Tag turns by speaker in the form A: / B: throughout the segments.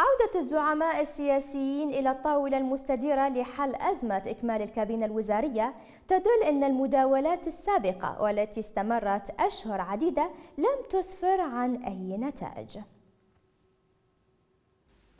A: عودة الزعماء السياسيين إلى الطاولة المستديرة لحل أزمة إكمال الكابينة الوزارية تدل أن المداولات السابقة والتي استمرت أشهر عديدة لم تسفر عن أي نتائج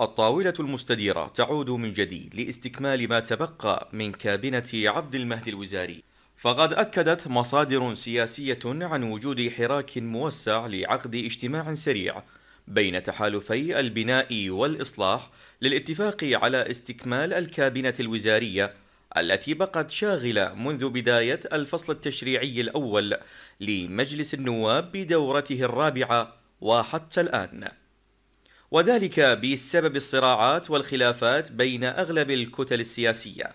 B: الطاولة المستديرة تعود من جديد لاستكمال ما تبقى من كابينة عبد المهدي الوزاري فقد أكدت مصادر سياسية عن وجود حراك موسع لعقد اجتماع سريع بين تحالفي البناء والإصلاح للاتفاق على استكمال الكابينة الوزارية التي بقت شاغلة منذ بداية الفصل التشريعي الأول لمجلس النواب بدورته الرابعة وحتى الآن وذلك بسبب الصراعات والخلافات بين أغلب الكتل السياسية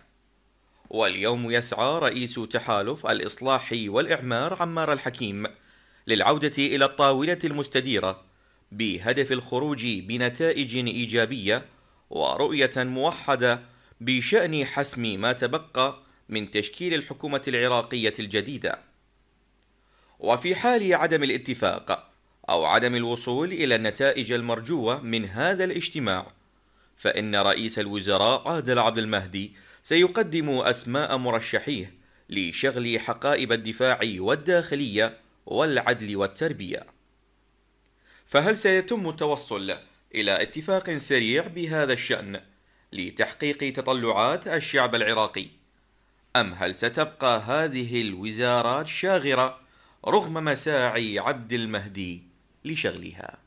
B: واليوم يسعى رئيس تحالف الإصلاح والإعمار عمار الحكيم للعودة إلى الطاولة المستديرة بهدف الخروج بنتائج ايجابيه ورؤيه موحده بشان حسم ما تبقى من تشكيل الحكومه العراقيه الجديده وفي حال عدم الاتفاق او عدم الوصول الى النتائج المرجوه من هذا الاجتماع فان رئيس الوزراء عادل عبد المهدي سيقدم اسماء مرشحيه لشغل حقائب الدفاع والداخليه والعدل والتربيه فهل سيتم التوصل إلى اتفاق سريع بهذا الشأن لتحقيق تطلعات الشعب العراقي؟ أم هل ستبقى هذه الوزارات شاغرة رغم مساعي عبد المهدي لشغلها؟